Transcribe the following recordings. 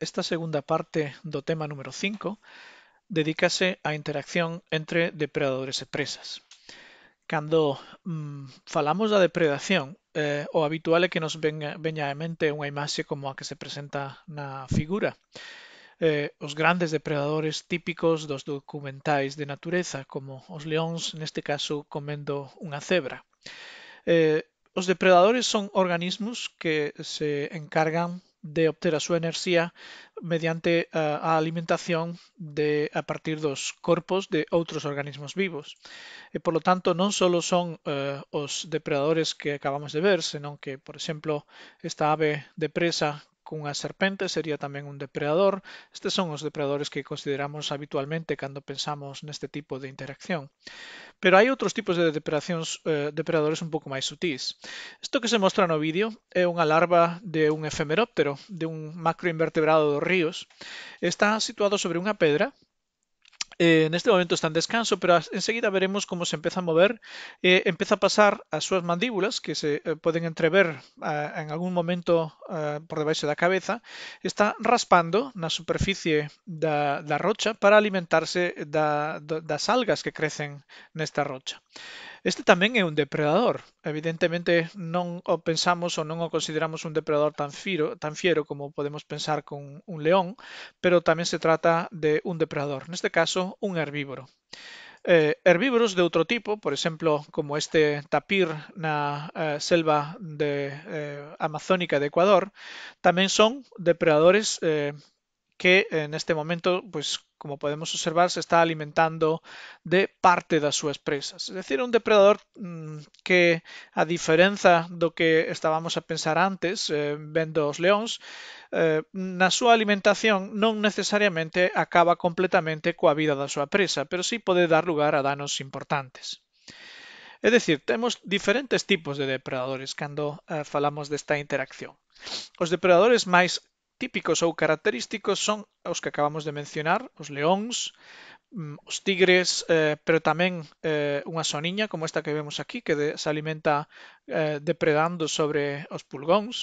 Esta segunda parte do tema número 5 dedícase á interacción entre depredadores e presas. Cando mm, falamos da depredación, eh, o habitual é que nos venga, veña a mente unha imaxe como a que se presenta na figura. Eh, os grandes depredadores típicos dos documentais de natureza, como os leóns, neste caso comendo unha cebra. Eh, os depredadores son organismos que se encargan de obtener su energía mediante eh, a, alimentación de a partir de los cuerpos de otros organismos vivos. E, por lo tanto, no solo son los eh, depredadores que acabamos de ver, sino que, por ejemplo, esta ave de presa cunha serpente sería tamén un depredador. Estes son os depredadores que consideramos habitualmente cando pensamos neste tipo de interacción. Pero hai outros tipos de depredacións, eh, depredadores un pouco máis sutis. Isto que se mostra no vídeo é unha larva de un efemeróptero, de un macroinvertebrado dos ríos. Está situado sobre unha pedra Eh, en este momento está en descanso, pero enseguida veremos cómo se empieza a mover. Eh, empieza a pasar a sus mandíbulas, que se eh, pueden entrever ah, en algún momento ah, por debajo de la cabeza. Está raspando la superficie de la rocha para alimentarse de las algas que crecen en esta rocha. Este también es un depredador. Evidentemente no pensamos o no lo consideramos un depredador tan fiero, como podemos pensar con un león, pero también se trata de un depredador, En este caso un herbívoro. Eh, herbívoros de otro tipo, por ejemplo, como este tapir na eh, selva de, eh, amazónica de Ecuador, también son depredadores que en este momento, pois, como podemos observar, se está alimentando de parte das súas presas. É dicir, un depredador mm, que, a diferenza do que estábamos a pensar antes, eh, vendo os leóns, eh, na súa alimentación non necesariamente acaba completamente coa vida da súa presa, pero sí pode dar lugar a danos importantes. É dicir, temos diferentes tipos de depredadores cando eh, falamos desta interacción. Os depredadores máis típicos ou característicos son os que acabamos de mencionar, os leóns, mm, os tigres, eh, pero tamén eh, unha soniña como esta que vemos aquí, que de, se alimenta eh, depredando sobre os pulgóns.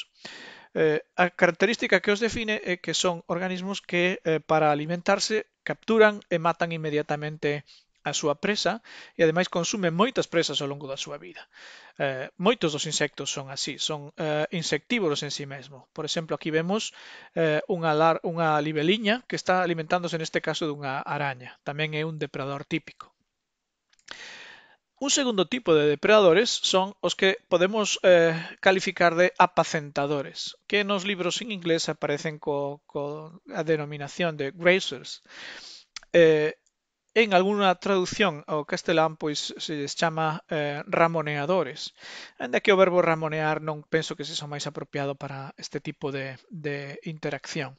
Eh, a característica que os define é que son organismos que eh, para alimentarse capturan e matan inmediatamente a súa presa e ademais consume moitas presas ao longo da súa vida. Eh, moitos dos insectos son así, son eh, insectívoros en sí mesmo. Por exemplo, aquí vemos eh, unha, lar, unha libeliña que está alimentándose neste caso dunha araña. Tamén é un depredador típico. Un segundo tipo de depredadores son os que podemos eh, calificar de apacentadores, que nos libros en inglés aparecen co, co a denominación de grazers. Eh, En algunha traducción ao castelán pois se les chama eh, ramoneadores, ainda que o verbo ramonear non penso que sexa o máis apropiado para este tipo de, de interacción.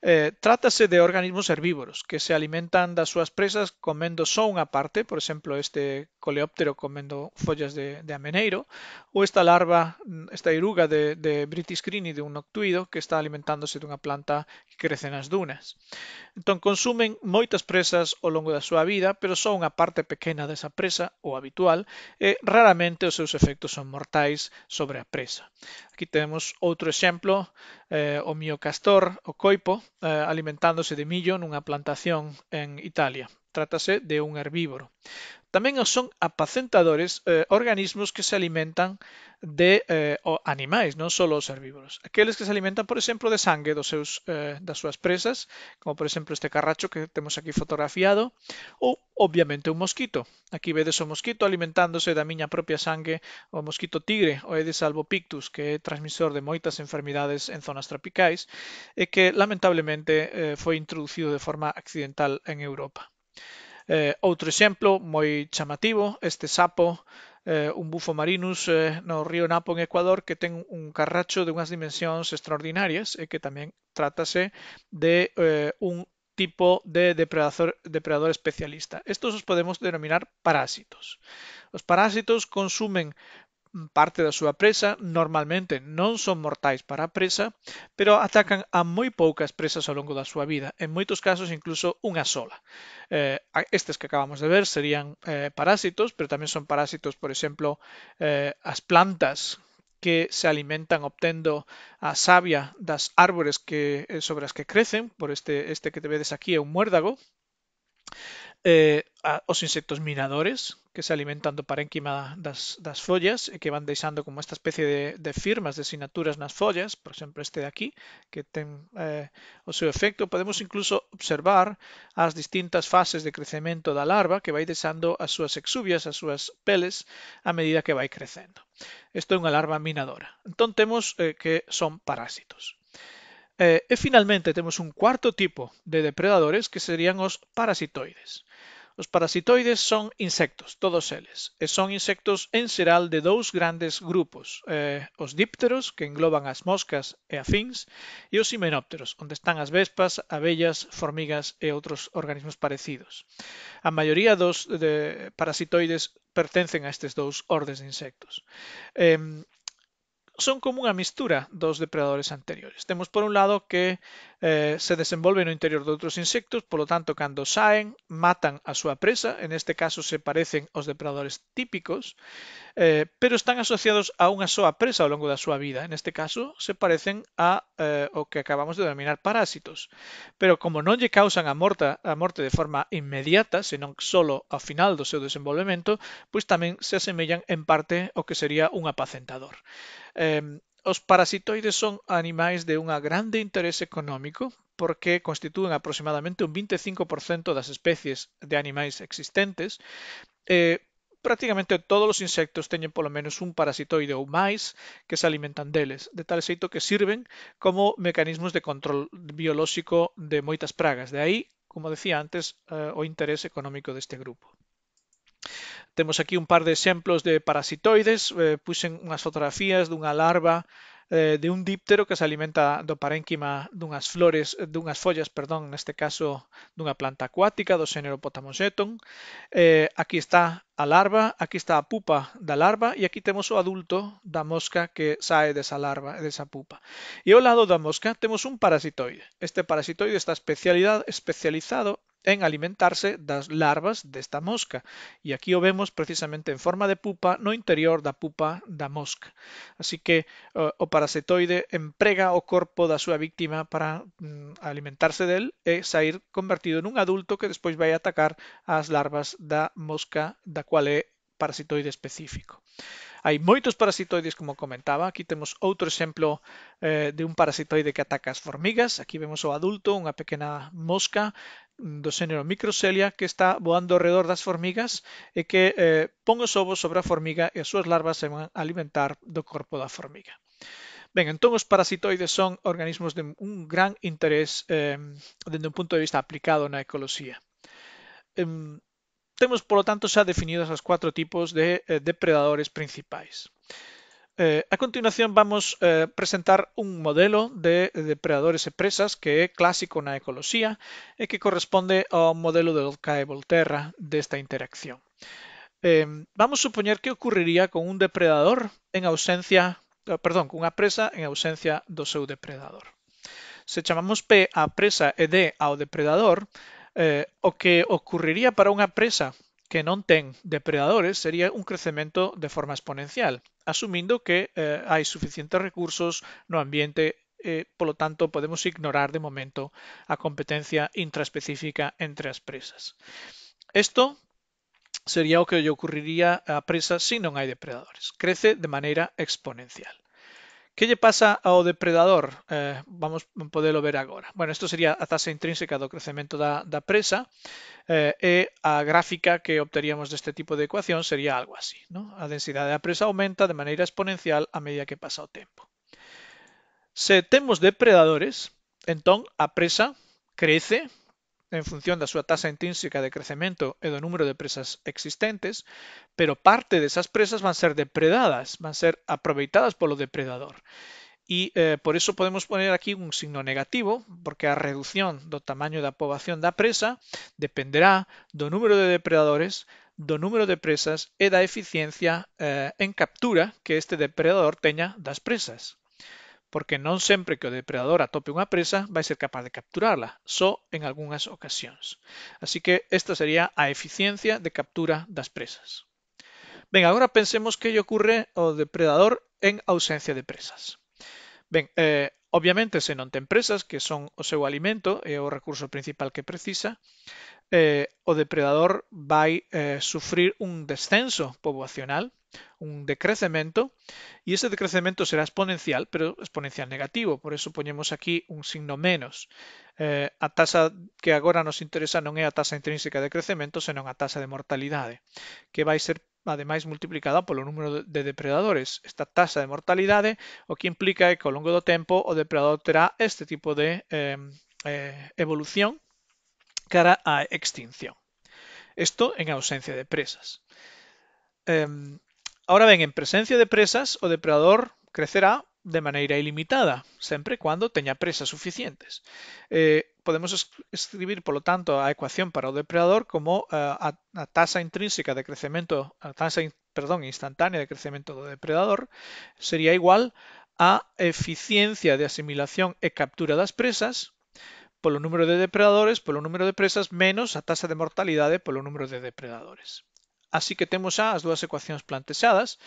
Eh, trátase de organismos herbívoros que se alimentan das súas presas comendo só unha parte, por exemplo, este coleóptero comendo follas de, de ameneiro, ou esta larva, mm, esta iruga de, de British e de un noctuido que está alimentándose dunha planta que crece nas dunas. Entón, consumen moitas presas ao longo da súa vida, pero só unha parte pequena desa presa, ou habitual, e raramente os seus efectos son mortais sobre a presa. Aquí temos outro exemplo, eh, o miocastor, o coipo, Eh, alimentándose de millo nunha plantación en Italia. Trátase de un herbívoro. Tamén son apacentadores eh, organismos que se alimentan de eh, animais, non só os herbívoros. Aqueles que se alimentan, por exemplo, de sangue dos seus, eh, das súas presas, como por exemplo este carracho que temos aquí fotografiado, ou obviamente un mosquito. Aquí vedes o mosquito alimentándose da miña propia sangue, o mosquito tigre, o Aedes albopictus, que é transmisor de moitas enfermidades en zonas tropicais, e que lamentablemente eh, foi introducido de forma accidental en Europa. Eh, outro exemplo moi chamativo, este sapo, eh, un bufo marinus eh, no río Napo en Ecuador que ten un carracho de unhas dimensións extraordinarias e que tamén trátase de un tipo de depredador, depredador especialista. Estos los podemos denominar parásitos. Los parásitos consumen parte de su presa, normalmente no son mortais para presa, pero atacan a muy pocas presas a lo largo de su vida, en muchos casos incluso una sola. Eh, Estos que acabamos de ver serían eh, parásitos, pero también son parásitos, por ejemplo, las eh, plantas que se alimentan obtendo a ah, savia das árboles que, eh, sobre las que crecen, por este, este que te ves aquí es un muérdago, eh, a, os insectos minadores que se alimentan do parénquima das, das follas e que van deixando como esta especie de, de firmas, de sinaturas nas follas, por exemplo este de aquí, que ten eh, o seu efecto. Podemos incluso observar as distintas fases de crecemento da larva que vai deixando as súas exubias, as súas peles, a medida que vai crecendo. Isto é unha larva minadora. Entón temos eh, que son parásitos. Eh, e finalmente temos un cuarto tipo de depredadores que serían os parasitoides. Os parasitoides son insectos, todos eles, e son insectos en xeral de dous grandes grupos, eh, os dípteros, que engloban as moscas e afins, e os himenópteros, onde están as vespas, abellas, formigas e outros organismos parecidos. A maioría dos de parasitoides pertencen a estes dous ordes de insectos. Eh, son como una mistura dos depredadores anteriores. Tenemos por un lado que eh, se desenvolve no interior de outros insectos, polo tanto, cando saen, matan a súa presa, en este caso se parecen aos depredadores típicos, eh, pero están asociados a unha soa presa ao longo da súa vida. En este caso, se parecen a eh, o que acabamos de denominar parásitos. Pero como non lle causan a, morte, a morte de forma inmediata, senón solo ao final do seu desenvolvemento, pois tamén se asemellan en parte ao que sería un apacentador. Eh, Os parasitoides son animais de unha grande interese económico porque constitúen aproximadamente un 25% das especies de animais existentes. Eh, prácticamente todos os insectos teñen polo menos un parasitoide ou máis que se alimentan deles, de tal xeito que sirven como mecanismos de control biolóxico de moitas pragas. De aí, como decía antes, eh, o interés económico deste grupo. Temos aquí un par de exemplos de parasitoides, eh, puxen unhas fotografías dunha larva eh, de un díptero que se alimenta do parénquima dunhas flores, dunhas follas, perdón, neste caso dunha planta acuática do xénero Potamogeton. Eh, aquí está a larva, aquí está a pupa da larva e aquí temos o adulto da mosca que sae desa larva, desa pupa. E ao lado da mosca temos un parasitoide. Este parasitoide está especializado en alimentarse das larvas desta mosca. E aquí o vemos precisamente en forma de pupa no interior da pupa da mosca. Así que eh, o parasitoide emprega o corpo da súa víctima para mm, alimentarse del e sair convertido nun adulto que despois vai atacar as larvas da mosca da cual é parasitoide específico. Hai moitos parasitoides, como comentaba. Aquí temos outro exemplo eh, de un parasitoide que ataca as formigas. Aquí vemos o adulto, unha pequena mosca do xénero Microcelia que está voando ao redor das formigas e que eh, pon os ovos sobre a formiga e as súas larvas se van alimentar do corpo da formiga. Ben, entón os parasitoides son organismos de un gran interés eh, dende un punto de vista aplicado na ecoloxía. Eh, temos, polo tanto, xa definidos os cuatro tipos de eh, depredadores principais. Eh, a continuación vamos a eh, presentar un modelo de depredadores e presas que é clásico na ecoloxía e que corresponde ao modelo de Lotka e Volterra desta interacción. Eh, vamos supoñer que ocurriría con un depredador en ausencia, eh, perdón, cunha presa en ausencia do seu depredador. Se chamamos P a presa e D ao depredador, eh, o que ocurriría para unha presa que no ten depredadores sería un crecimiento de forma exponencial, asumiendo que eh, hay suficientes recursos no ambiente eh, por lo tanto podemos ignorar de momento a competencia intraespecífica entre las presas. Esto sería lo que ocurriría a presas si no hay depredadores. Crece de manera exponencial. Que lle pasa ao depredador? Eh, vamos podelo ver agora. Bueno, isto sería a taxa intrínseca do crecemento da, da presa eh, e a gráfica que obteríamos deste tipo de ecuación sería algo así. ¿no? A densidade da presa aumenta de maneira exponencial a medida que pasa o tempo. Se temos depredadores, entón a presa crece en función da súa tasa intrínseca de crecemento e do número de presas existentes, pero parte desas presas van ser depredadas, van ser aproveitadas polo depredador. E eh, por iso podemos poner aquí un signo negativo, porque a reducción do tamaño da poboación da presa dependerá do número de depredadores, do número de presas e da eficiencia eh, en captura que este depredador teña das presas porque non sempre que o depredador atope unha presa vai ser capaz de capturala, só en algunhas ocasións. Así que esta sería a eficiencia de captura das presas. Ben, agora pensemos que lle ocorre ao depredador en ausencia de presas. Ben, eh, obviamente se non ten presas, que son o seu alimento e o recurso principal que precisa, eh, o depredador vai eh, sufrir un descenso poboacional un decrecemento y ese decrecemento será exponencial, pero exponencial negativo, por eso poñemos aquí un signo menos. Eh, a tasa que agora nos interesa non é a tasa intrínseca de crecemento, senón a tasa de mortalidade, que vai ser además multiplicada polo número de depredadores. Esta tasa de mortalidade o que implica é que ao longo do tempo o depredador terá este tipo de eh, eh, evolución cara á extinción. Isto en ausencia de presas. Eh, Ahora bien, en presencia de presas, o depredador crecerá de manera ilimitada, siempre y cuando tenga presas suficientes. Eh, podemos escribir, por lo tanto, la ecuación para o depredador como la eh, tasa intrínseca de crecimiento, a tasa, perdón, instantánea de crecimiento do depredador sería igual a eficiencia de asimilación e captura de las presas por el número de depredadores, por el número de presas, menos a tasa de mortalidad por el número de depredadores. Así que tenemos a las dos ecuaciones planteadas.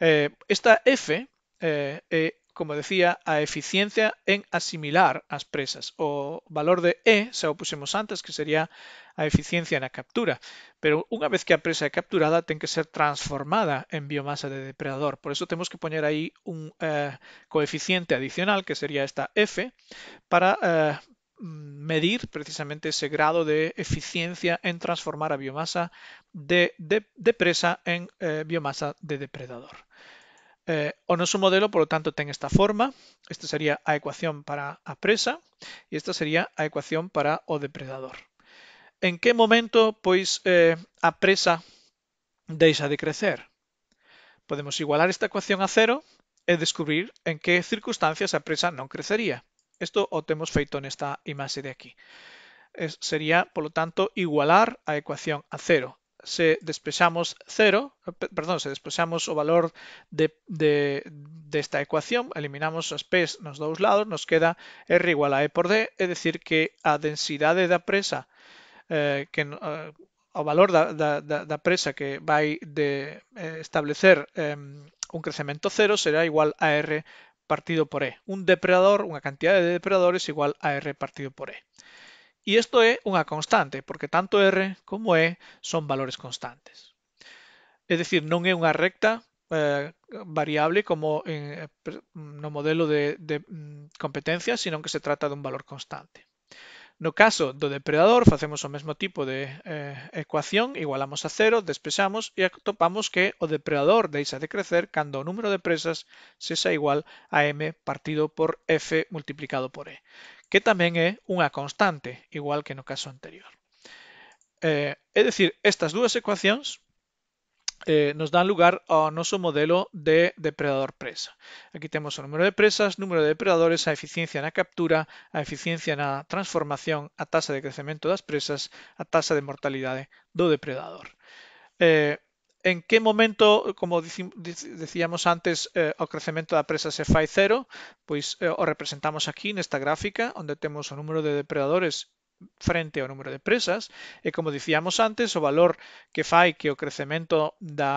Eh, esta F eh, como decía, a eficiencia en asimilar las presas. O valor de E se lo pusimos antes, que sería a eficiencia en la captura. Pero una vez que a presa es capturada, tiene que ser transformada en biomasa de depredador. Por eso tenemos que poner ahí un eh, coeficiente adicional, que sería esta F, para medir precisamente ese grado de eficiencia en transformar a biomasa de, presa en eh, biomasa de depredador. Eh, o no un modelo, por lo tanto, tiene esta forma. Esta sería a ecuación para a presa y esta sería a ecuación para o depredador. ¿En qué momento, pues, eh, a presa deja de crecer? Podemos igualar esta ecuación a cero y descubrir en qué circunstancias a presa no crecería. Isto o temos feito nesta imaxe de aquí. Es, sería, polo tanto, igualar a ecuación a cero. Se despexamos cero, perdón, se despexamos o valor desta de, de ecuación, eliminamos as P's nos dous lados, nos queda R igual a E por D, é dicir que a densidade da presa eh, que eh, o valor da, da, da, presa que vai de eh, establecer eh, un crecemento cero será igual a R partido por E. Un depredador, una cantidad de depredadores igual a e R partido por E. Y esto es una constante, porque tanto R como E son valores constantes. Es decir, no es una recta eh, variable como en, eh, no modelo de, de mm, competencia, sino que se trata de un valor constante. No caso do depredador facemos o mesmo tipo de eh, ecuación, igualamos a cero, despexamos e atopamos que o depredador deixa de crecer cando o número de presas xa igual a m partido por f multiplicado por e, que tamén é unha constante, igual que no caso anterior. Eh, é dicir, estas dúas ecuacións eh, nos dan lugar a nuestro modelo de depredador-presa. Aquí tenemos o número de presas, número de depredadores, a eficiencia na captura, a eficiencia na transformación, a tasa de crecemento das presas, a tasa de mortalidade do depredador. Eh, en que momento, como dicíamos antes, eh, o crecemento da presa se fai cero, pois eh, o representamos aquí nesta gráfica, onde temos o número de depredadores frente ao número de empresas e como dicíamos antes, o valor que fai que o crecemento da,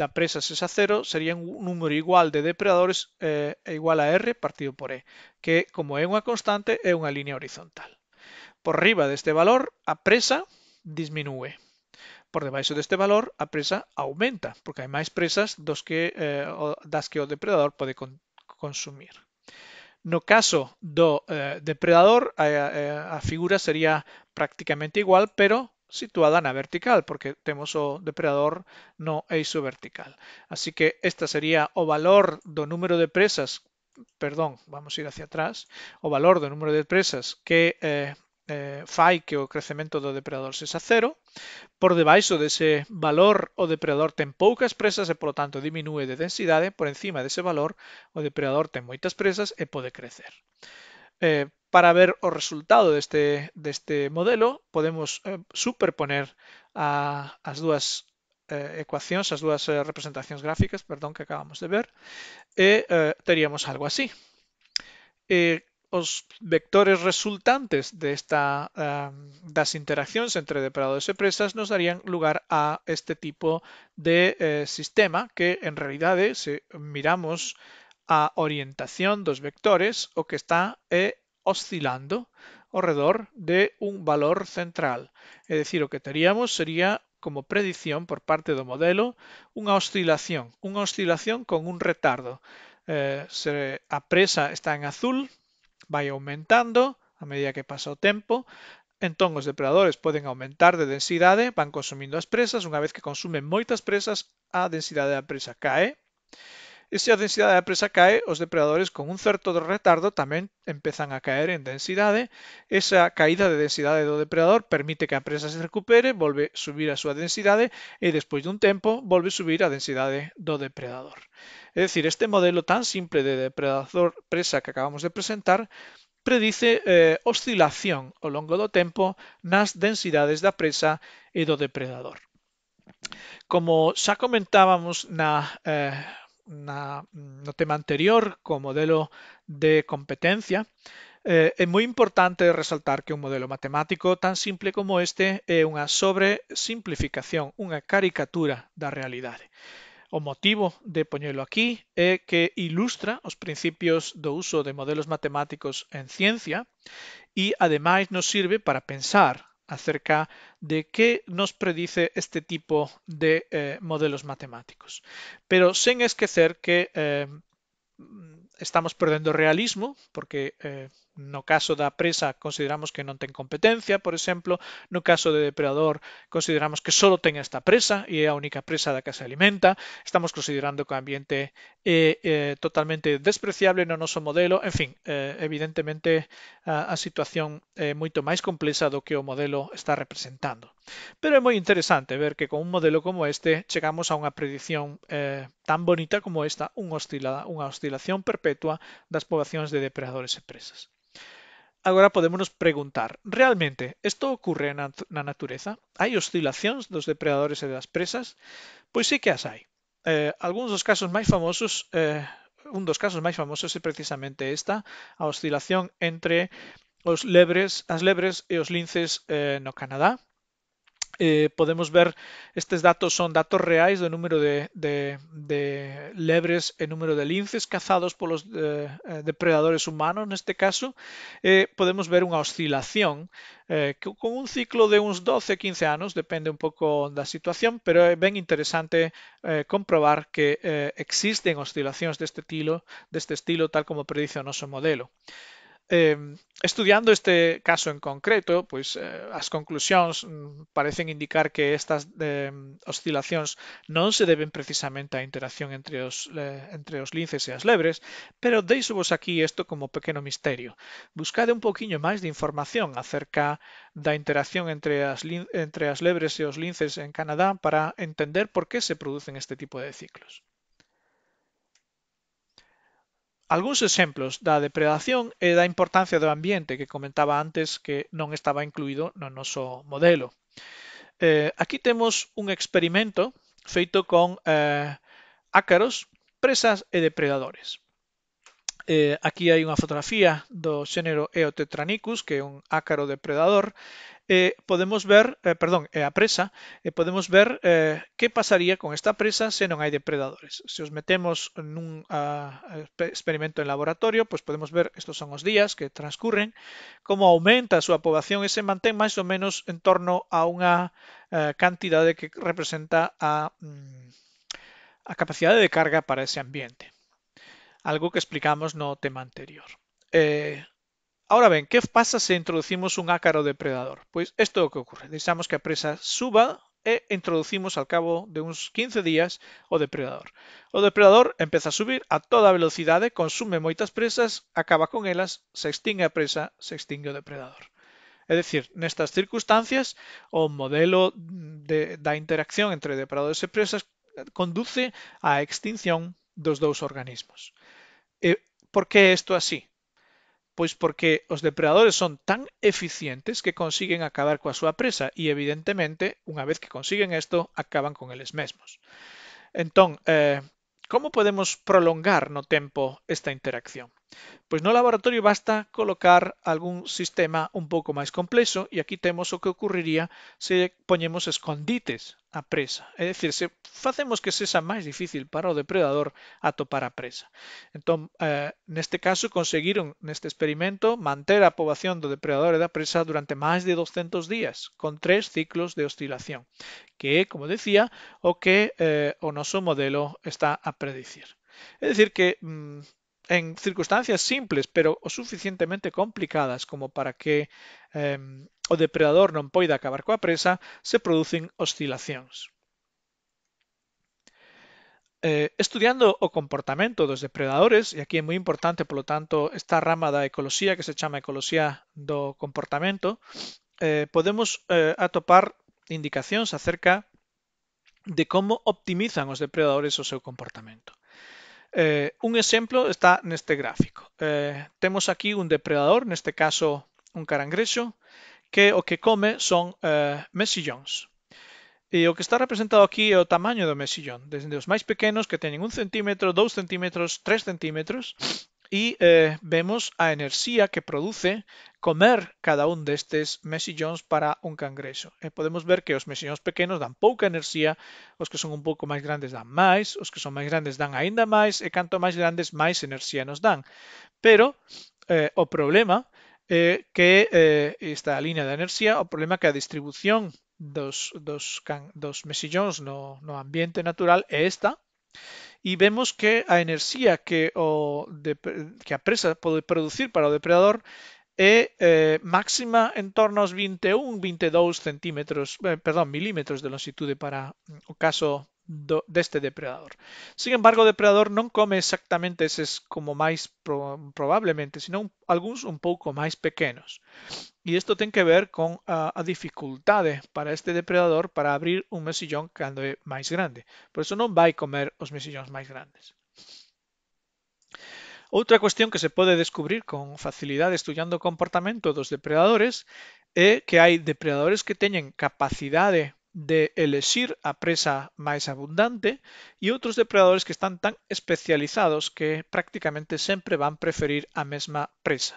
da presa sexa cero sería un número igual de depredadores eh, igual a R partido por E, que como é unha constante é unha liña horizontal. Por riba deste valor, a presa disminúe. Por debaixo deste valor, a presa aumenta, porque hai máis presas dos que, eh, das que o depredador pode con consumir. No caso do eh, depredador, a, figura sería prácticamente igual, pero situada la vertical, porque tenemos o depredador no es vertical. Así que esta sería o valor do número de presas, perdón, vamos a ir hacia atrás, o valor do número de presas que eh, eh, fai que o crecemento do depredador sexa cero, por debaixo dese valor o depredador ten poucas presas e, polo tanto, diminúe de densidade, por encima dese valor o depredador ten moitas presas e pode crecer. Eh, para ver o resultado deste, deste modelo, podemos eh, superponer a, as dúas eh, ecuacións, as dúas eh, representacións gráficas, perdón, que acabamos de ver, e eh, teríamos algo así. Eh, os vectores resultantes desta, uh, eh, das interaccións entre depredadores e presas nos darían lugar a este tipo de uh, sistema que en realidade se miramos a orientación dos vectores o que está é eh, oscilando ao redor de un valor central. É dicir, o que teríamos sería como predición por parte do modelo unha oscilación, unha oscilación con un retardo. Eh, se a presa está en azul, vai aumentando a medida que pasa o tempo, entón os depredadores poden aumentar de densidade, van consumindo as presas, unha vez que consumen moitas presas, a densidade da presa cae E se a densidade da presa cae, os depredadores con un certo retardo tamén empezan a caer en densidade. Esa caída de densidade do depredador permite que a presa se recupere, volve a subir a súa densidade e despois dun tempo volve a subir a densidade do depredador. É dicir, este modelo tan simple de depredador-presa que acabamos de presentar predice eh, oscilación ao longo do tempo nas densidades da presa e do depredador. Como xa comentábamos na eh, na, no tema anterior co modelo de competencia, eh, é moi importante resaltar que un modelo matemático tan simple como este é unha sobresimplificación, unha caricatura da realidade. O motivo de poñelo aquí é que ilustra os principios do uso de modelos matemáticos en ciencia e ademais nos sirve para pensar acerca de qué nos predice este tipo de eh, modelos matemáticos. Pero sin esquecer que eh, estamos perdiendo realismo, porque eh, No caso da presa consideramos que non ten competencia, por exemplo, no caso de depredador consideramos que só ten esta presa e é a única presa da que se alimenta, estamos considerando que o ambiente é, é totalmente despreciable no noso modelo, en fin, é, eh, evidentemente a, a situación é moito máis complexa do que o modelo está representando. Pero é moi interesante ver que con un modelo como este chegamos a unha predición eh, tan bonita como esta, unha, oscilada, unha oscilación perpetua das poboacións de depredadores e presas. Agora podemos preguntar, realmente, isto ocorre na, na natureza? Hai oscilacións dos depredadores e das presas? Pois sí que as hai. Eh, algúns dos casos máis famosos eh, un dos casos máis famosos é precisamente esta, a oscilación entre os lebres, as lebres e os linces eh, no Canadá, Eh, podemos ver, estos datos son datos reales de número de, de lebres e número de linces cazados por los eh, eh, depredadores humanos, En este caso, e podemos ver una oscilación con un ciclo de unos 12 15 años, depende un poco de la situación, pero es bien interesante comprobar que existen oscilaciones de estilo, estilo tal como predice nuestro modelo. Eh, estudiando este caso en concreto, pois eh, as conclusións mm, parecen indicar que estas eh, oscilacións non se deben precisamente á interacción entre os, eh, entre os linces e as lebres, pero deixovos aquí isto como pequeno misterio. Buscade un poquinho máis de información acerca da interacción entre as, entre as lebres e os linces en Canadá para entender por que se producen este tipo de ciclos. Algúns exemplos da depredación e da importancia do ambiente que comentaba antes que non estaba incluído no noso modelo. Eh, aquí temos un experimento feito con eh, ácaros, presas e depredadores. Eh, aquí hai unha fotografía do xénero Eotetranicus, que é un ácaro depredador, eh, podemos ver, eh, perdón, é eh, a presa, e eh, podemos ver eh, que pasaría con esta presa se non hai depredadores. Se os metemos nun uh, experimento en laboratorio, pois podemos ver, estos son os días que transcurren, como aumenta a súa poboación e se mantén máis ou menos en torno a unha uh, cantidade que representa a, mm, a capacidade de carga para ese ambiente algo que explicamos no tema anterior. Eh, ahora ben, que pasa se introducimos un ácaro depredador? Pois isto é o que ocorre. Deixamos que a presa suba e introducimos al cabo de uns 15 días o depredador. O depredador empeza a subir a toda velocidade, consume moitas presas, acaba con elas, se extingue a presa, se extingue o depredador. É dicir, nestas circunstancias, o modelo de, da interacción entre depredadores e presas conduce á extinción dos dous organismos. E por que é isto así? Pois porque os depredadores son tan eficientes que consiguen acabar coa súa presa e, evidentemente, unha vez que consiguen isto, acaban con eles mesmos. Entón, eh, como podemos prolongar no tempo esta interacción? pues no laboratorio basta colocar algún sistema un poco más complejo y aquí tenemos lo que ocurriría si ponemos escondites a presa. es decir si hacemos que sea más difícil para el depredador atopar a presa. entonces eh, en este caso, conseguiron este experimento mantener a población de depredadores de presa durante más de 200 días, con tres ciclos de oscilación, que como decía, o que eh, o o su modelo está a predicir. es decir que... Mm, en circunstancias simples, pero o suficientemente complicadas como para que eh, o depredador non poida acabar coa presa, se producen oscilacións. Eh, estudiando o comportamento dos depredadores, e aquí é moi importante, polo tanto, esta rama da ecoloxía que se chama ecoloxía do comportamento, eh, podemos eh, atopar indicacións acerca de como optimizan os depredadores o seu comportamento. Eh, un ejemplo está en este gráfico. Eh, tenemos aquí un depredador, en este caso un carangrejo, que o que come son eh, Y lo que está representado aquí es el tamaño de mesillón, desde los más pequeños, que tienen un centímetro, dos centímetros, tres centímetros... e eh, vemos a enerxía que produce comer cada un destes mexillóns para un cangreso. E podemos ver que os mexillóns pequenos dan pouca enerxía, os que son un pouco máis grandes dan máis, os que son máis grandes dan aínda máis, e canto máis grandes máis enerxía nos dan. Pero eh, o problema é eh, que eh, esta liña da enerxía, o problema é que a distribución dos, dos, can, dos mexillóns no, no ambiente natural é esta, e vemos que a enerxía que, o de, que a presa pode producir para o depredador é eh, máxima en torno aos 21, 22 centímetros, eh, perdón, milímetros de longitude para mm, o caso de este depredador. Sin embargo, el depredador no come exactamente esos como más probablemente, sino algunos un poco más pequeños. Y esto tiene que ver con ah, a, para este depredador para abrir un mesillón cuando es más grande. Por eso no va a comer los mesillones más grandes. Otra cuestión que se puede descubrir con facilidad estudiando comportamiento de los depredadores es que hay depredadores que tienen capacidad de de elexir a presa máis abundante e outros depredadores que están tan especializados que prácticamente sempre van preferir a mesma presa.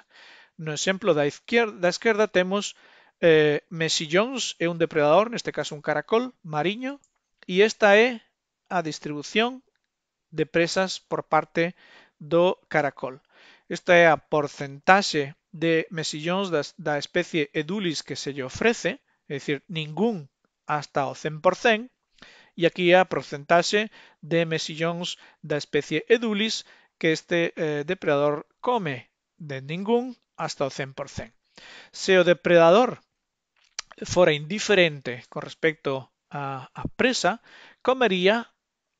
No exemplo da izquierda, da esquerda temos eh, mexillóns é un depredador, neste caso un caracol mariño, e esta é a distribución de presas por parte do caracol. Esta é a porcentaxe de mesillóns da especie edulis que se lle ofrece, é dicir, ningún hasta o 100%, e aquí a porcentaxe de mexillóns da especie edulis que este eh, depredador come de ningún hasta o 100%. Se o depredador fora indiferente con respecto a, a presa, comería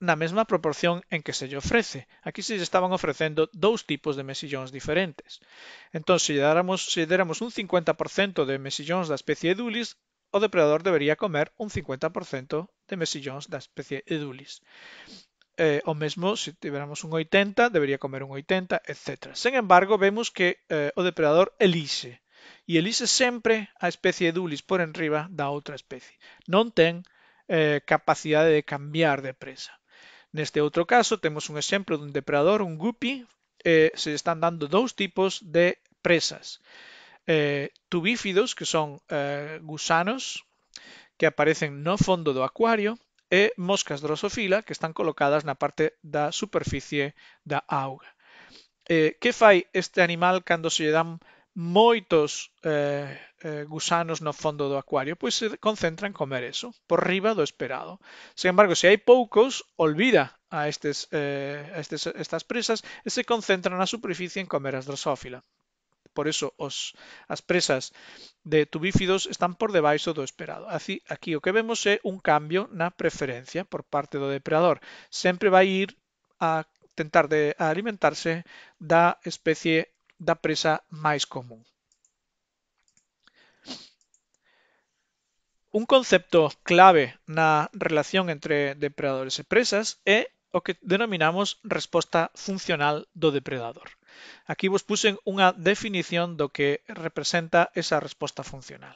na mesma proporción en que se lle ofrece. Aquí se estaban ofrecendo dous tipos de mesillóns diferentes. Entón, se lle dáramos, se lle déramos un 50% de mesillóns da especie Edulis, o depredador debería comer un 50% de mesillóns da especie edulis. Eh, o mesmo, se tiveramos un 80, debería comer un 80, etc. Sen embargo, vemos que eh, o depredador elixe. E elixe sempre a especie edulis por enriba da outra especie. Non ten eh, capacidade de cambiar de presa. Neste outro caso, temos un exemplo dun depredador, un guppy, eh, se están dando dous tipos de presas eh, tubífidos, que son eh, gusanos que aparecen no fondo do acuario, e moscas drosofila que están colocadas na parte da superficie da auga. Eh, que fai este animal cando se lle dan moitos eh, eh, gusanos no fondo do acuario, pois se concentra en comer eso, por riba do esperado. Sen embargo, se hai poucos, olvida a, estes, eh, a estes, estas presas e se concentra na superficie en comer as drosófila. Por eso os, as presas de tubífidos están por debaixo do esperado. Así, aquí o que vemos é un cambio na preferencia por parte do depredador. Sempre vai ir a tentar de a alimentarse da especie da presa máis común. Un concepto clave na relación entre depredadores e presas é o que denominamos resposta funcional do depredador. Aquí vos puxen unha definición do que representa esa resposta funcional.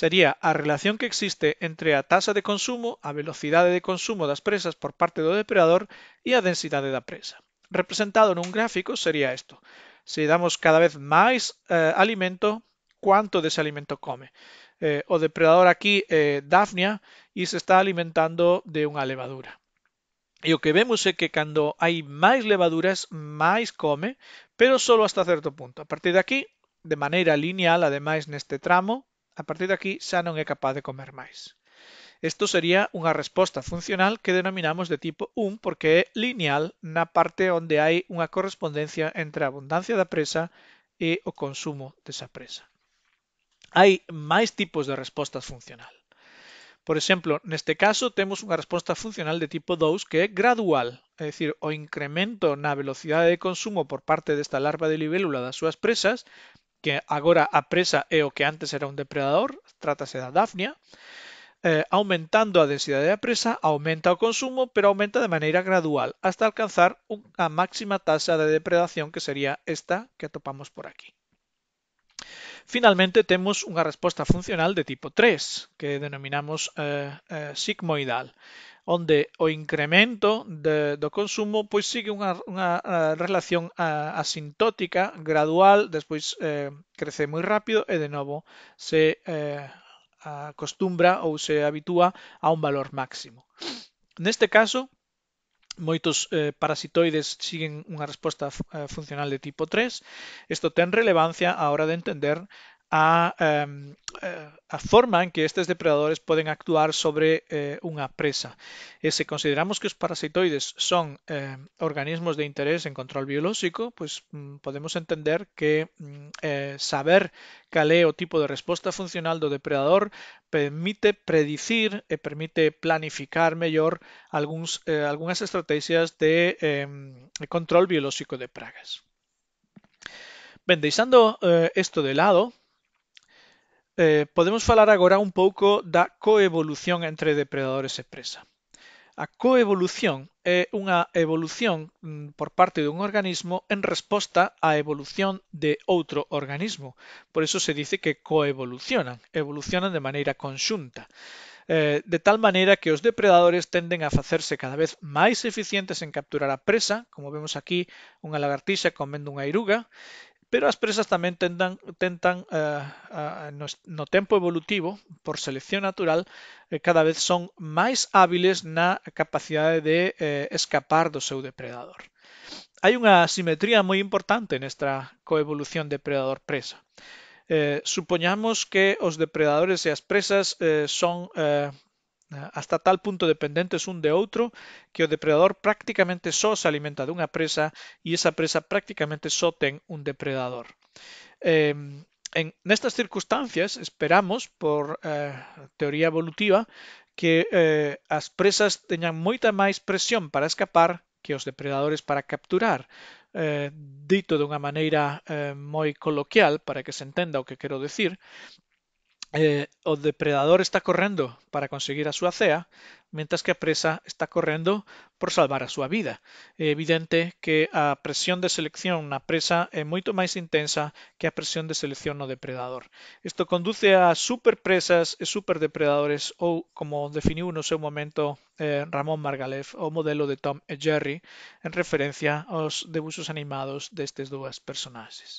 Sería a relación que existe entre a taxa de consumo, a velocidade de consumo das presas por parte do depredador e a densidade da presa. Representado nun gráfico sería isto. Se damos cada vez máis eh, alimento, cuánto de ese alimento come. Eh, o depredador aquí, eh, Daphnia, e se está alimentando de unha levadura. E o que vemos é que cando hai máis levaduras, máis come, pero só hasta certo punto. A partir de aquí, de maneira lineal, ademais neste tramo, a partir de aquí xa non é capaz de comer máis. Isto sería unha resposta funcional que denominamos de tipo 1 porque é lineal na parte onde hai unha correspondencia entre a abundancia da presa e o consumo desa presa. Hai máis tipos de respostas funcional. Por ejemplo, en este caso tenemos una respuesta funcional de tipo 2 que es gradual, es decir, o incremento la velocidad de consumo por parte de esta larva de libélula de sus presas, que ahora a presa eh, o que antes era un depredador, trátase de dafnia, eh, aumentando a densidad de presa, aumenta o consumo, pero aumenta de manera gradual, hasta alcanzar una máxima tasa de depredación que sería esta que topamos por aquí. Finalmente, temos unha resposta funcional de tipo 3, que denominamos eh, eh, sigmoidal, onde o incremento de, do consumo pois sigue unha, unha eh, relación eh, asintótica, gradual, despois eh, crece moi rápido e de novo se eh, acostumbra ou se habitúa a un valor máximo. Neste caso, Moitos eh, parasitoides siguen una respuesta eh, funcional de tipo 3. Esto ten relevancia la hora de entender Em, eh, a, forma en que estos depredadores pueden actuar sobre eh, una presa. E si consideramos que los parasitoides son em, organismos de interés en control biológico, pues mm, podemos entender que mm, eh, saber cuál o tipo de respuesta funcional del depredador permite predecir y e permite planificar mejor algunas estrategias de em, control biológico de pragas. Ben, esto de lado, Eh, podemos falar agora un pouco da coevolución entre depredadores e presa. A coevolución é unha evolución mm, por parte dun organismo en resposta á evolución de outro organismo. Por iso se dice que coevolucionan, evolucionan de maneira conxunta. Eh, de tal maneira que os depredadores tenden a facerse cada vez máis eficientes en capturar a presa, como vemos aquí unha lagartixa comendo unha iruga, Pero as presas tamén tendan, tentan eh, a, no, no tempo evolutivo, por selección natural, eh, cada vez son máis hábiles na capacidade de eh, escapar do seu depredador. Hai unha simetría moi importante nesta coevolución depredador-presa. Eh, supoñamos que os depredadores e as presas eh, son eh, Eh, hasta tal punto dependentes un de outro que o depredador prácticamente só se alimenta dunha presa e esa presa prácticamente só ten un depredador. Eh, en, nestas circunstancias esperamos, por eh, teoría evolutiva, que eh, as presas teñan moita máis presión para escapar que os depredadores para capturar. Eh, dito dunha maneira eh, moi coloquial para que se entenda o que quero decir, eh, o depredador está correndo para conseguir a súa cea, mentas que a presa está correndo por salvar a súa vida. É evidente que a presión de selección na presa é moito máis intensa que a presión de selección no depredador. Isto conduce a superpresas e superdepredadores ou, como definiu no seu momento eh, Ramón Margalef, o modelo de Tom e Jerry, en referencia aos debuxos animados destes dúas personaxes.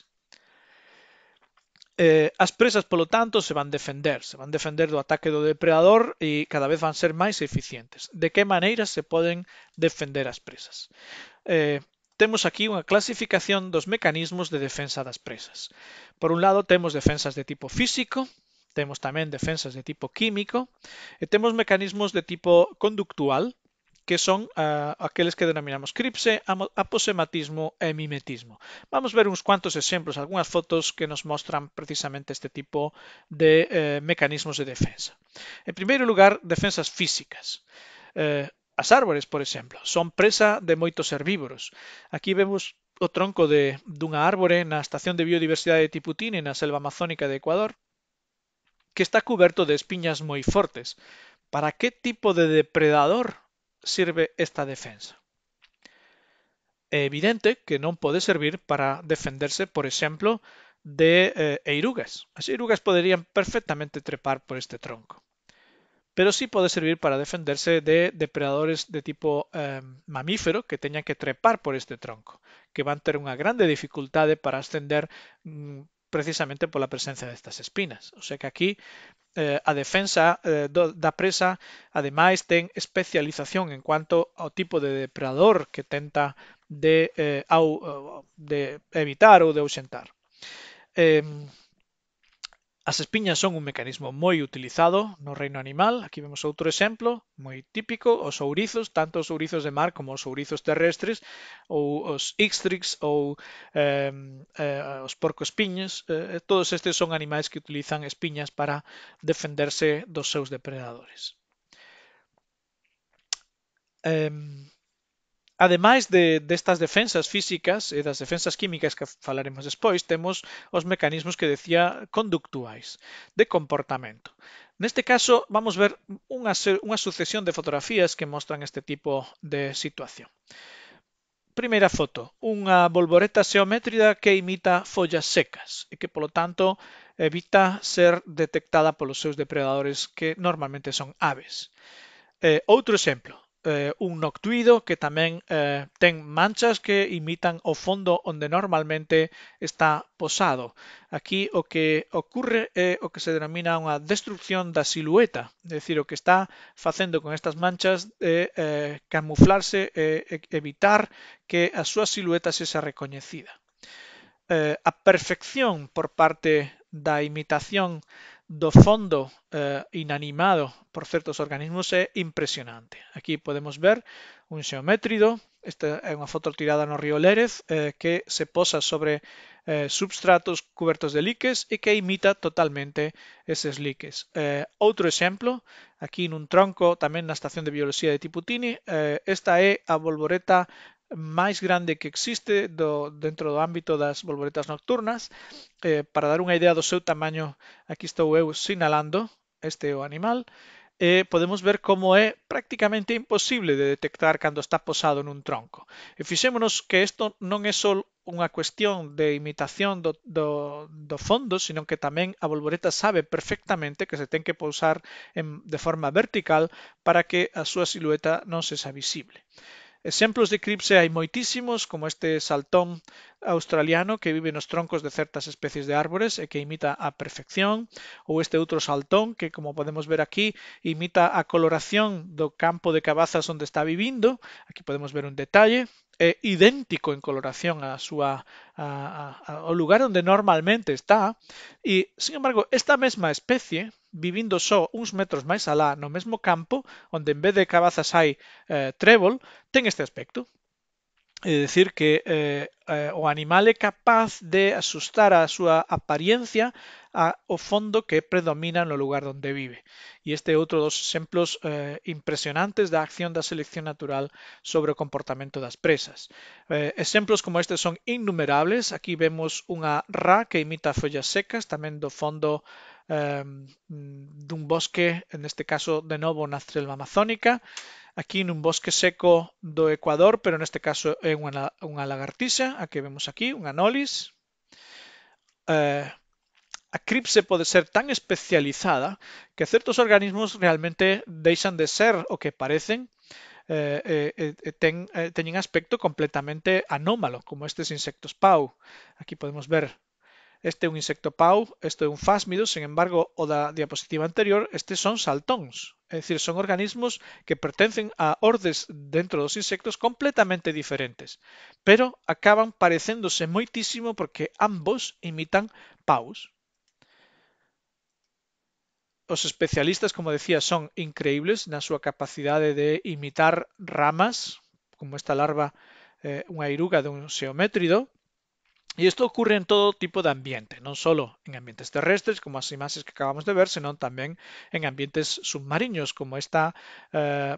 Eh, as presas, polo tanto, se van defender, se van defender do ataque do depredador e cada vez van ser máis eficientes. De que maneira se poden defender as presas? Eh, temos aquí unha clasificación dos mecanismos de defensa das presas. Por un lado, temos defensas de tipo físico, temos tamén defensas de tipo químico e temos mecanismos de tipo conductual, que son uh, aqueles que denominamos cripse, aposematismo e mimetismo. Vamos ver uns cuantos exemplos, algunhas fotos que nos mostran precisamente este tipo de eh, mecanismos de defensa. En primeiro lugar, defensas físicas. Eh, as árbores, por exemplo, son presa de moitos herbívoros. Aquí vemos o tronco de, dunha árbore na estación de biodiversidade de Tiputine na selva amazónica de Ecuador, que está coberto de espiñas moi fortes. Para que tipo de depredador sirve esta defensa? evidente que no puede servir para defenderse, por ejemplo, de eh, eirugas. As eirugas perfectamente trepar por este tronco. Pero sí puede servir para defenderse de depredadores de tipo em, mamífero que tengan que trepar por este tronco, que van a tener una grande dificultad para ascender mm, precisamente pola presencia destas espinas. O sea que aquí eh, a defensa eh, do, da presa ademais ten especialización en cuanto ao tipo de depredador que tenta de, eh, au, de evitar ou de ausentar. Eh, As espiñas son un mecanismo moi utilizado no reino animal, aquí vemos outro exemplo moi típico, os ourizos, tanto os ourizos de mar como os ourizos terrestres, ou os ixtrix ou eh, eh, os espiñas. eh, todos estes son animais que utilizan espiñas para defenderse dos seus depredadores. Eh, Ademais de, destas defensas físicas e das defensas químicas que falaremos despois, temos os mecanismos que decía conductuais, de comportamento. Neste caso, vamos ver unha, unha sucesión de fotografías que mostran este tipo de situación. Primeira foto, unha bolboreta xeométrida que imita follas secas e que, polo tanto, evita ser detectada polos seus depredadores que normalmente son aves. Eh, outro exemplo, eh, un noctuido que tamén eh, ten manchas que imitan o fondo onde normalmente está posado. Aquí o que ocurre é o que se denomina unha destrucción da silueta, é dicir, o que está facendo con estas manchas é eh, camuflarse e evitar que a súa silueta se xa recoñecida. Eh, a perfección por parte da imitación do fondo eh, inanimado por certos organismos é impresionante. Aquí podemos ver un xeométrido, esta é unha foto tirada no río Lérez, eh, que se posa sobre eh, substratos cobertos de liques e que imita totalmente eses liques. Eh, outro exemplo, aquí nun tronco, tamén na estación de bioloxía de Tiputini, eh, esta é a volvoreta máis grande que existe do, dentro do ámbito das bolboretas nocturnas. Eh, para dar unha idea do seu tamaño, aquí estou eu sinalando, este é o animal, eh, podemos ver como é prácticamente imposible de detectar cando está posado nun tronco. E fixémonos que isto non é só unha cuestión de imitación do, do, do fondo, sino que tamén a bolboreta sabe perfectamente que se ten que pousar en, de forma vertical para que a súa silueta non sexa visible. Ejemplos de Cripse hay muchísimos, como este saltón australiano que vive en los troncos de ciertas especies de árboles y eh, que imita a perfección, o este otro saltón que, como podemos ver aquí, imita a coloración do campo de cabazas donde está viviendo, Aquí podemos ver un detalle idéntico en coloración a su, a, a, lugar donde normalmente está y e, sin embargo, esta misma especie viviendo só unos metros más alá no mismo campo donde en vez de cabazas hay eh, trébol, tiene este aspecto. es decir que eh, eh, o animal es capaz de asustar a su apariencia a, o fondo que predomina no lugar onde vive. E este é outro dos exemplos eh, impresionantes da acción da selección natural sobre o comportamento das presas. Eh, exemplos como este son innumerables. Aquí vemos unha ra que imita follas secas, tamén do fondo eh, dun bosque, neste caso de novo na selva amazónica, aquí nun bosque seco do Ecuador, pero neste caso é unha, unha lagartixa, a que vemos aquí, unha nolis. Eh, se puede ser tan especializada que ciertos organismos realmente dejan de ser o que parecen eh, eh, eh, eh aspecto completamente anómalo, como estos insectos pau. Aquí podemos ver este un insecto pau, esto es un fásmido, sin embargo, o la diapositiva anterior, estos son saltons. es decir, son organismos que pertenecen a ordes dentro de los insectos completamente diferentes, pero acaban pareciéndose muchísimo porque ambos imitan paus. Los especialistas, como decía, son increíbles en su capacidad de imitar ramas, como esta larva, eh, una iruga de un seométrido y e esto ocurre en todo tipo de ambiente, no solo en ambientes terrestres, como las imágenes que acabamos de ver, sino también en ambientes submarinos como esta eh,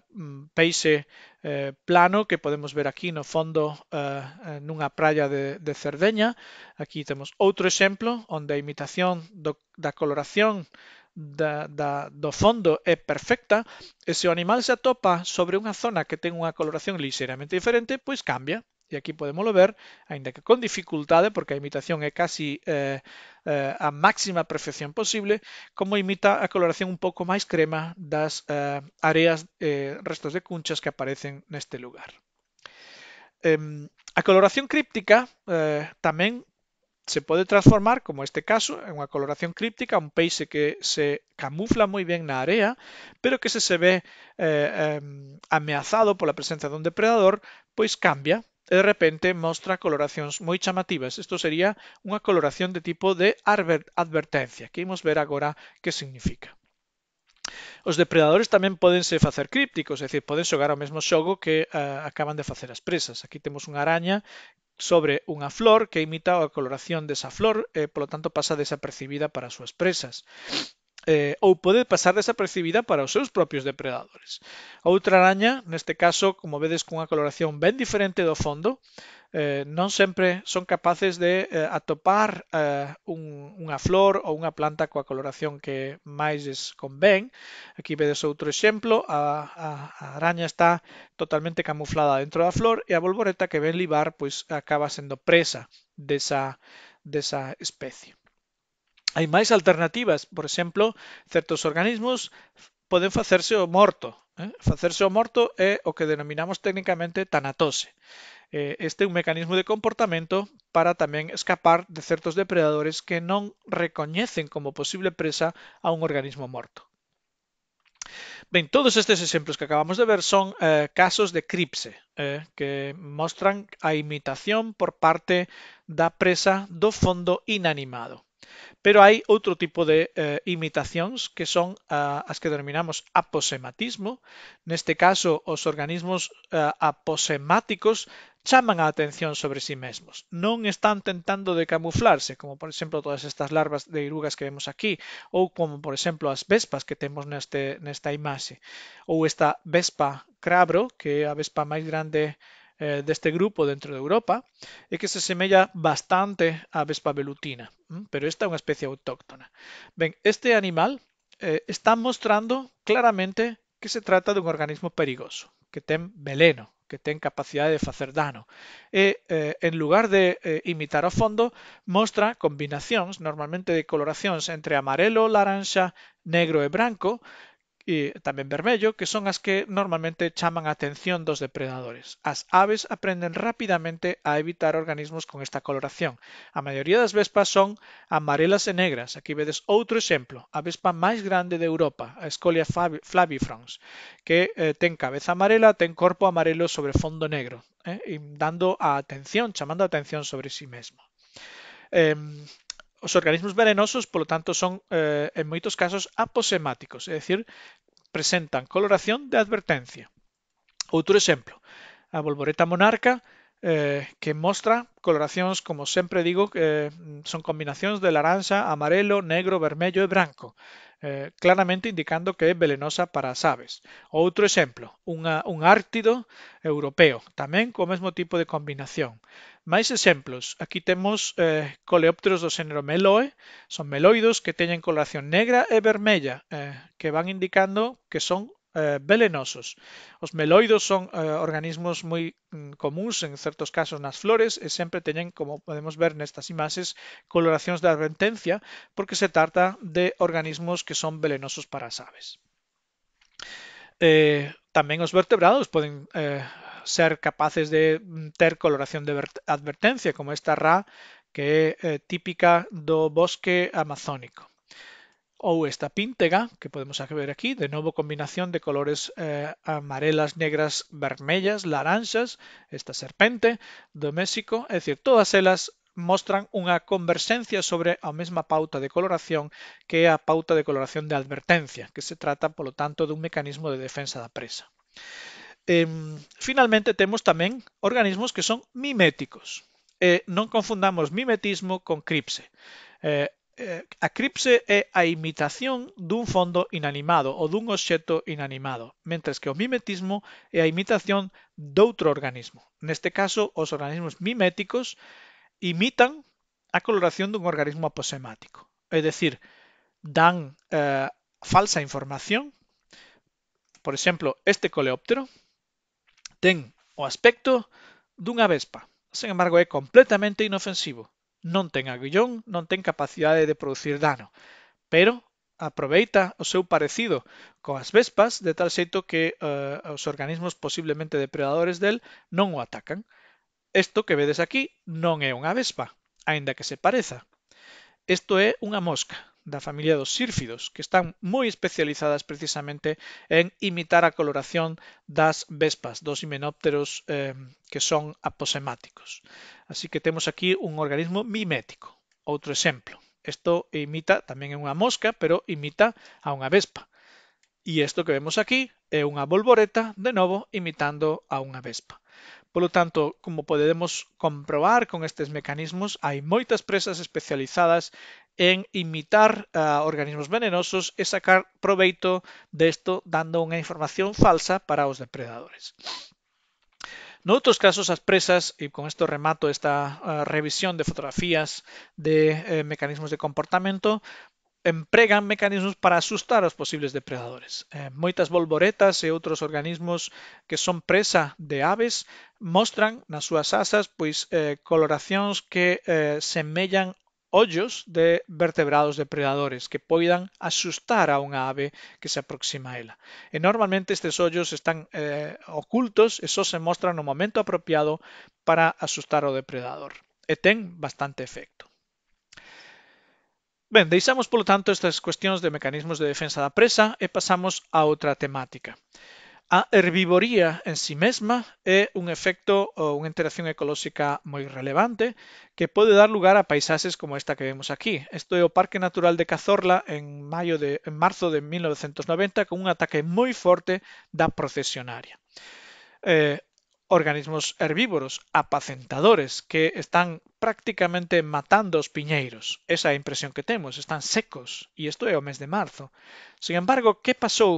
eh, plano que podemos ver aquí en el fondo en eh, una playa de, Cerdeña. Aquí tenemos otro ejemplo donde la imitación de da coloración da, da, do fondo é perfecta e se o animal se atopa sobre unha zona que ten unha coloración lixeiramente diferente, pois cambia. E aquí podemos ver, aínda que con dificultade, porque a imitación é casi eh, eh, a máxima perfección posible, como imita a coloración un pouco máis crema das eh, areas eh, restos de cunchas que aparecen neste lugar. Eh, a coloración críptica eh, tamén se pode transformar, como este caso, en unha coloración críptica, un peixe que se camufla moi ben na area, pero que se se ve eh, eh, ameazado pola presenza dun depredador, pois cambia e de repente mostra coloracións moi chamativas. Isto sería unha coloración de tipo de advertencia, que imos ver agora que significa. Os depredadores tamén podense facer crípticos, é dicir, poden xogar ao mesmo xogo que uh, acaban de facer as presas. Aquí temos unha araña sobre una flor que imita la coloración de esa flor, eh, por lo tanto pasa desapercibida para sus presas. eh, ou pode pasar desapercibida para os seus propios depredadores. outra araña, neste caso, como vedes cunha coloración ben diferente do fondo, eh, non sempre son capaces de eh, atopar eh, un, unha flor ou unha planta coa coloración que máis es convén. Aquí vedes outro exemplo, a, a, a araña está totalmente camuflada dentro da flor e a bolboreta que ven libar pois acaba sendo presa desa, desa especie. Hai máis alternativas, por exemplo, certos organismos poden facerse o morto. Eh? Facerse o morto é o que denominamos técnicamente tanatose. Eh, Este é un mecanismo de comportamento para tamén escapar de certos depredadores que non recoñecen como posible presa a un organismo morto. Ben, todos estes exemplos que acabamos de ver son eh, casos de cripse, eh, que mostran a imitación por parte da presa do fondo inanimado. Pero hai outro tipo de eh, imitacións que son eh, as que denominamos aposematismo. Neste caso, os organismos eh, aposemáticos chaman a atención sobre sí mesmos. Non están tentando de camuflarse, como por exemplo todas estas larvas de irugas que vemos aquí, ou como por exemplo as vespas que temos neste, nesta imaxe, ou esta vespa crabro, que é a vespa máis grande eh, deste grupo dentro de Europa e que se semella bastante a vespa velutina, mm, pero esta é unha especie autóctona. Ben, este animal eh, está mostrando claramente que se trata dun organismo perigoso, que ten veleno, que ten capacidade de facer dano. E, eh, en lugar de eh, imitar o fondo, mostra combinacións, normalmente de coloracións entre amarelo, laranxa, negro e branco, e tamén vermello, que son as que normalmente chaman a atención dos depredadores. As aves aprenden rapidamente a evitar organismos con esta coloración. A maioría das vespas son amarelas e negras. Aquí vedes outro exemplo, a vespa máis grande de Europa, a Scolia flavifrons, que eh, ten cabeza amarela, ten corpo amarelo sobre fondo negro, eh, dando a atención, chamando a atención sobre si sí mesmo. Eh, Os organismos venenosos, polo tanto, son eh, en moitos casos aposemáticos, é dicir, presentan coloración de advertencia. Outro exemplo, a bolboreta monarca Eh, que muestra coloraciones, como siempre digo, mm, son combinaciones de laranja, amarelo, negro, vermelho y blanco, eh, claramente indicando que es venenosa para aves. Otro ejemplo, ah, un ártido europeo, también con el mismo tipo de combinación. Más ejemplos, aquí tenemos eh, coleópteros do género meloe, son meloidos que tienen coloración negra y vermella, que van indicando que son eh, velenosos. Los meloidos son eh, organismos muy mm, comunes, en ciertos casos las flores siempre sempre como podemos ver en estas imágenes, coloraciones de advertencia porque se trata de organismos que son velenosos para las aves. Eh, También los vertebrados pueden ser capaces de mm, tener coloración de advertencia, como esta ra que es típica do bosque amazónico o esta píntega que podemos ver aquí, de nuevo combinación de colores eh, amarelas, negras, vermellas, laranjas, esta serpente doméstico, es decir, todas ellas muestran una conversencia sobre la misma pauta de coloración que a pauta de coloración de advertencia, que se trata, por lo tanto, de un mecanismo de defensa la presa. Em, finalmente, tenemos también organismos que son miméticos. Eh, no confundamos mimetismo con cripse. Eh, Eh, a cripse é a imitación dun fondo inanimado ou dun obxecto inanimado, mentres que o mimetismo é a imitación doutro organismo. Neste caso, os organismos miméticos imitan a coloración dun organismo aposemático, é dicir, dan eh, falsa información. Por exemplo, este coleóptero ten o aspecto dunha vespa, sen embargo é completamente inofensivo non ten aguillón, non ten capacidade de producir dano, pero aproveita o seu parecido coas vespas de tal xeito que eh, os organismos posiblemente depredadores del non o atacan. Isto que vedes aquí non é unha vespa, aínda que se pareza. Isto é unha mosca, da familia dos sírfidos, que están moi especializadas precisamente en imitar a coloración das vespas, dos himenópteros eh, que son aposemáticos. Así que temos aquí un organismo mimético. Outro exemplo. Isto imita, tamén é unha mosca, pero imita a unha vespa. E isto que vemos aquí é unha bolboreta, de novo, imitando a unha vespa. Polo tanto, como podemos comprobar con estes mecanismos, hai moitas presas especializadas en imitar a organismos venenosos e sacar proveito desto dando unha información falsa para os depredadores. Noutros casos, as presas, e con isto remato esta uh, revisión de fotografías de eh, mecanismos de comportamento, empregan mecanismos para asustar aos posibles depredadores. Eh, moitas bolboretas e outros organismos que son presa de aves mostran nas súas asas pois eh, coloracións que eh, semellan hoyos de vertebrados depredadores que puedan asustar a un ave que se aproxima a él. Eh, normalmente estos hoyos están eh, ocultos, eso se muestra en un momento apropiado para asustar al depredador. Y ten bastante efecto. Ben, por lo tanto, estas cuestiones de mecanismos de defensa la presa y pasamos a otra temática. A herbivoría en si mesma é un efecto ou unha interacción ecolóxica moi relevante que pode dar lugar a paisaxes como esta que vemos aquí. Isto é o Parque Natural de Cazorla en maio de en marzo de 1990 con un ataque moi forte da procesionaria. Eh, organismos herbívoros, apacentadores, que están prácticamente matando os piñeiros. Esa é a impresión que temos, están secos, e isto é o mes de marzo. Sin embargo, que pasou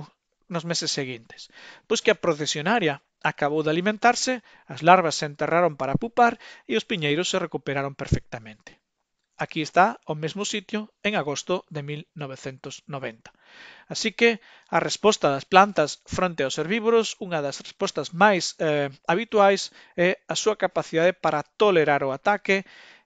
nos meses seguintes? Pois que a procesionaria acabou de alimentarse, as larvas se enterraron para pupar e os piñeiros se recuperaron perfectamente. Aquí está o mesmo sitio en agosto de 1990. Así que a resposta das plantas fronte aos herbívoros, unha das respostas máis eh, habituais é a súa capacidade para tolerar o ataque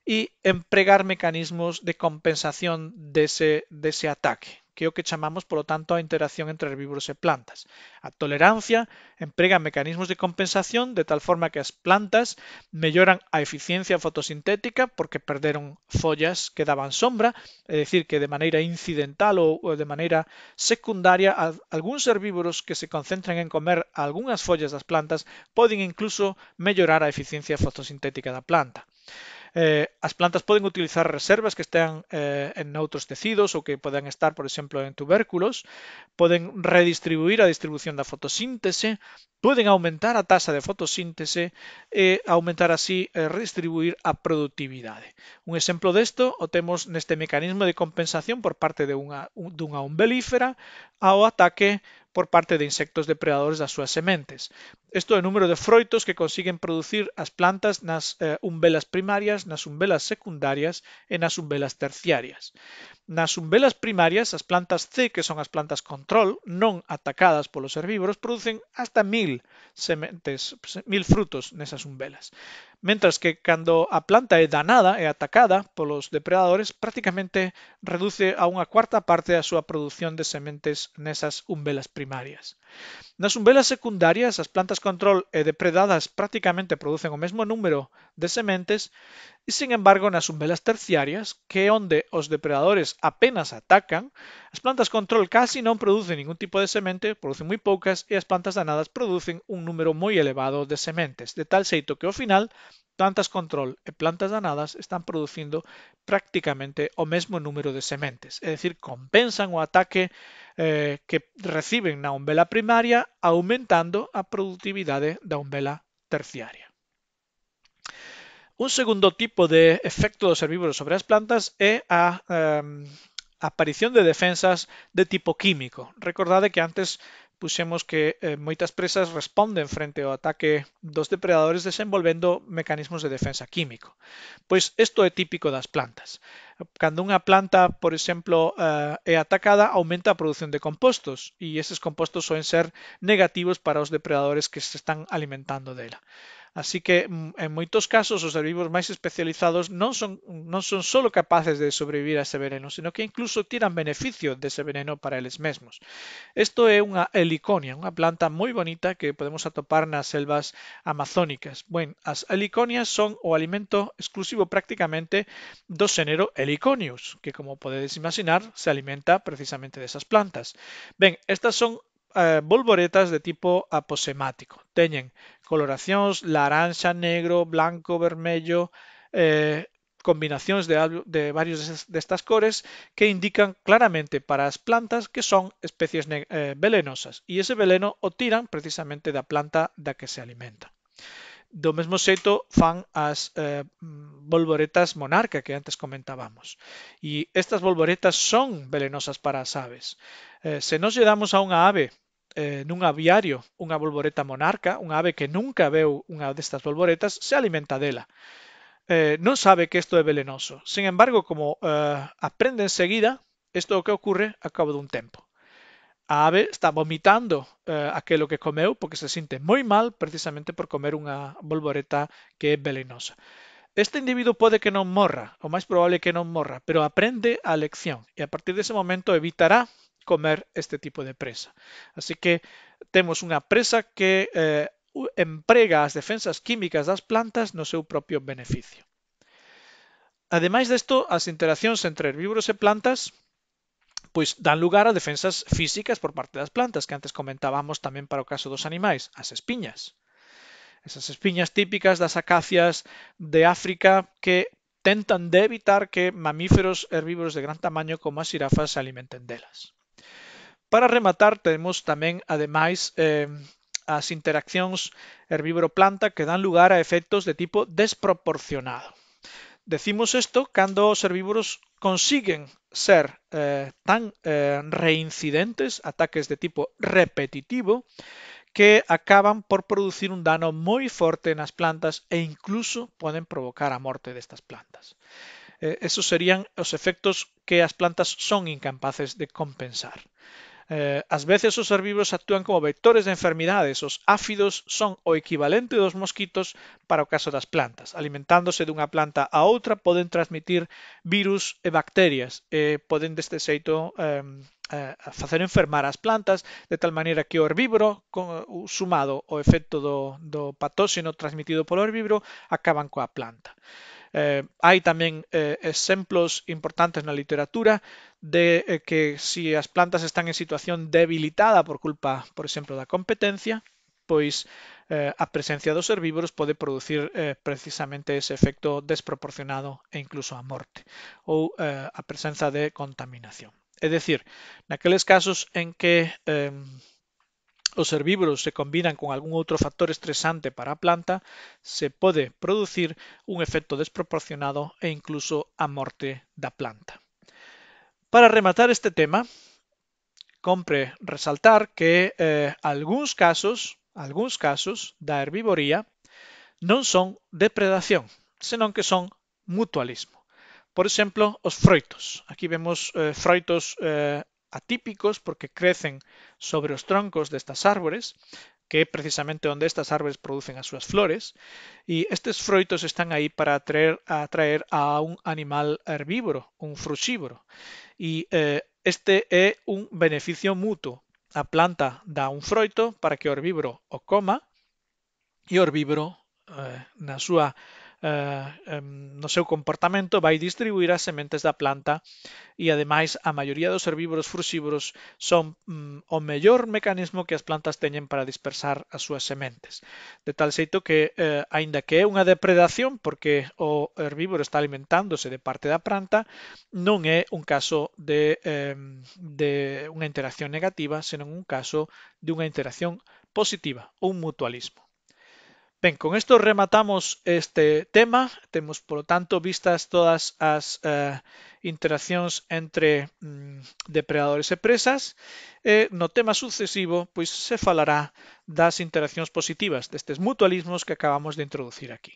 e empregar mecanismos de compensación dese, dese ataque. que llamamos por que tanto, a interacción entre herbívoros y e plantas. A tolerancia emprega mecanismos de compensación de tal forma que las plantas mejoran a eficiencia fotosintética porque perderon follas que daban sombra, es decir que de manera incidental o de manera secundaria algunos herbívoros que se concentran en comer algunas follas las plantas pueden incluso mejorar a eficiencia fotosintética de la planta. Eh, as plantas poden utilizar reservas que estean eh, en outros tecidos ou que poden estar, por exemplo, en tubérculos, poden redistribuir a distribución da fotosíntese, poden aumentar a taxa de fotosíntese e aumentar así e eh, redistribuir a productividade. Un exemplo desto o temos neste mecanismo de compensación por parte de unha, dunha umbelífera ao ataque por parte de insectos depredadores das súas sementes. Isto é o número de froitos que consiguen producir as plantas nas eh, umbelas primarias, nas umbelas secundarias e nas umbelas terciarias. Nas umbelas primarias, as plantas C, que son as plantas control, non atacadas polos herbívoros, producen hasta mil sementes, mil frutos nesas umbelas mentras que cando a planta é danada e atacada polos depredadores prácticamente reduce a unha cuarta parte a súa produción de sementes nesas umbelas primarias. las umbelas secundarias, las plantas control e depredadas prácticamente producen el mismo número de sementes y e sin embargo, en las umbelas terciarias, que es onde los depredadores apenas atacan, las plantas control casi no producen ningún tipo de semente, producen muy pocas y e las plantas danadas producen un número muy elevado de sementes, de tal xeito que ao final plantas control e plantas danadas están produciendo prácticamente o mesmo número de sementes, es decir, compensan o ataque eh, que reciben na umbela primaria aumentando a de da umbela terciaria. Un segundo tipo de efecto los herbívoros sobre las plantas es la ehm, aparición de defensas de tipo químico. Recordad que antes puxemos que eh, moitas presas responden frente ao ataque dos depredadores desenvolvendo mecanismos de defensa químico. Pois isto é típico das plantas. Cando unha planta, por exemplo, eh, é atacada, aumenta a produción de compostos e eses compostos soen ser negativos para os depredadores que se están alimentando dela. Así que mm, en muchos casos los herbívoros más especializados no son, non son capaces de sobrevivir a ese veneno, sino que incluso tiran beneficio de ese veneno para ellos mismos. Esto es una heliconia, una planta muy bonita que podemos atopar las selvas amazónicas. Bueno, las heliconias son o alimento exclusivo prácticamente dos xénero Heliconius, que como podéis imaginar se alimenta precisamente de esas plantas. Bien, estas son eh, de tipo aposemático. Teñen coloraciones, naranja, negro, blanco, vermello, eh, combinaciones de varios de estas cores que indican claramente para las plantas que son especies eh, velenosas y ese veleno o tiran precisamente de la planta la que se alimenta. Do mismo xeito fan las eh, monarca que antes comentábamos. y estas volvoretas son velenosas para las aves. Si eh, se nos llegamos a una ave eh, nun aviario una volvoreta monarca, un ave que nunca una de estas volvoretas, se alimenta de ella. Eh, no sabe que esto es venenoso. Sin embargo, como eh, aprende enseguida, esto que ocurre a cabo dun tempo. A ave está vomitando eh, aquello que comeu porque se siente muy mal precisamente por comer una volvoreta que es venenosa. Este individuo puede que no morra, o más probable que no morra, pero aprende a lección y e a partir de ese momento evitará comer este tipo de presa. Así que temos unha presa que eh, emprega as defensas químicas das plantas no seu propio beneficio. Ademais desto, as interaccións entre herbívoros e plantas pois dan lugar a defensas físicas por parte das plantas, que antes comentábamos tamén para o caso dos animais, as espiñas. Esas espiñas típicas das acacias de África que tentan de evitar que mamíferos herbívoros de gran tamaño como as xirafas se alimenten delas. Para rematar, tenemos también además las eh, interacciones herbívoro-planta que dan lugar a efectos de tipo desproporcionado. Decimos esto cuando los herbívoros consiguen ser eh, tan eh, reincidentes, ataques de tipo repetitivo, que acaban por producir un daño muy fuerte en las plantas e incluso pueden provocar la muerte de estas plantas. esos serían los efectos que las plantas son incapaces de compensar. Eh, as veces os herbívoros actúan como vectores de enfermidades. Os áfidos son o equivalente dos mosquitos para o caso das plantas. Alimentándose dunha planta a outra poden transmitir virus e bacterias Eh, poden deste xeito eh, eh, facer enfermar as plantas de tal maneira que o herbívoro sumado ao efecto do, do patóxeno transmitido polo herbívoro acaban coa planta. Eh, hay también eh, ejemplos importantes en la literatura de eh, que si las plantas están en situación debilitada por culpa, por de la competencia, pues a presencia los herbívoros puede producir precisamente ese efecto desproporcionado e incluso a muerte o a presencia de contaminación. Es decir, en aquellos casos en que em, los herbívoros se combinan con algún otro factor estresante para la planta, se puede producir un efecto desproporcionado e incluso a morte da planta. Para rematar este tema, compre resaltar que eh, algunos casos, de casos da herbivoría no son depredación, sino que son mutualismo. Por ejemplo los froitos. Aquí vemos eh, froitos eh, atípicos porque crecen sobre los troncos de estas árboles, que precisamente donde estas árboles producen a sus flores, y estos frutos están ahí para atraer a, atraer a un animal herbívoro, un frugívoro, y eh, este es un beneficio mutuo. La planta da un fruto para que herbívoro o coma y herbívoro na eh, Eh, no seu comportamento vai distribuir as sementes da planta e ademais a maioría dos herbívoros frusívoros son mm, o mellor mecanismo que as plantas teñen para dispersar as súas sementes. De tal xeito que, eh, aínda que é unha depredación porque o herbívoro está alimentándose de parte da planta, non é un caso de, eh, de unha interacción negativa, senón un caso de unha interacción positiva, un mutualismo. Ben, con isto rematamos este tema. Temos, polo tanto, vistas todas as eh, interaccións entre mm, depredadores e presas. E eh, no tema sucesivo, pois se falará das interaccións positivas, destes mutualismos que acabamos de introducir aquí.